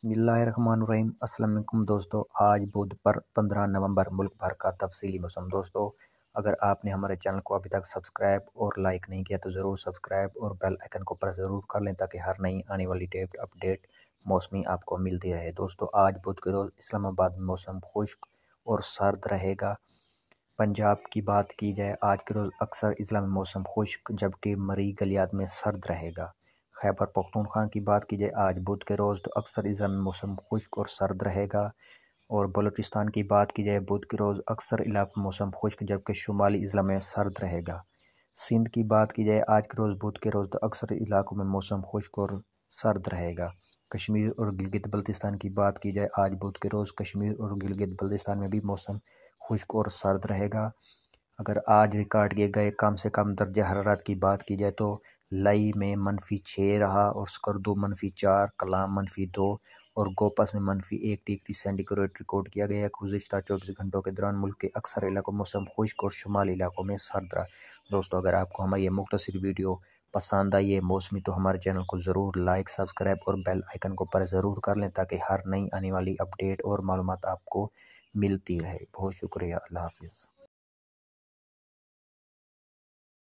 बसमिलीम अल्लाम दोस्तों आज बुध पर पंद्रह नवंबर मुल्क भर का तफसीली मौसम दोस्तों अगर आपने हमारे चैनल को अभी तक सब्सक्राइब और लाइक नहीं किया तो ज़रूर सब्सक्राइब और बेल आइकन को प्रेस ज़रूर कर लें ताकि हर नई आने वाली डेट अपडेट मौसमी आपको मिलती रहे दोस्तों आज बुध के रोज़ इस्लामाबाद में मौसम खुश्क और सर्द रहेगा पंजाब की बात की जाए आज के रोज़ अक्सर इस्लाम मौसम खुश्क जबकि मरी गलियात में सर्द रहेगा खैबर पख्तूनख्वा की बात की जाए आज बुध के रोज़ तो अक्सर इस मौसम खुश्क और सर्द रहेगा और बलूचिस्तान की बात की जाए बुध के रोज़ अक्सर इलाक मौसम खुश्क जबकि शुमाली अज़ला में सर्द रहेगा सिंध की बात की जाए आज के रोज़ बुध के रोज़ तो अक्सर इलाकों में मौसम खुश्क और सर्द रहेगा कश्मीर और गिलगित बल्तिस्तान की बात की जाए आज बुध के रोज़ कश्मीर और गिलगित बल्तिस्तान में भी मौसम खुश्क और सर्द रहेगा अगर आज रिकॉर्ड किए गए कम से कम दर्ज हरारत की बात की जाए तो लई में मनफी छः रहा और स्कर्दो मनफी चार कलाम मनफी दो और गोपस में मनफी एक डिग्री सेंटीग्रेड रिकॉर्ड किया गया है गुजशत चौबीस घंटों के दौरान मुल्क के अक्सर इलाकों मौसम खुश्क और शुमाली इलाकों में सर्द रहा दोस्तों अगर आपको हमारी ये मुख्तर वीडियो पसंद आई है मौसमी तो हमारे चैनल को ज़रूर लाइक सब्सक्राइब और बेल आइकन को पर ज़रूर कर लें ताकि हर नई आने वाली अपडेट और मालूम आपको मिलती रहे बहुत शुक्रिया अल्लाह हाफिज़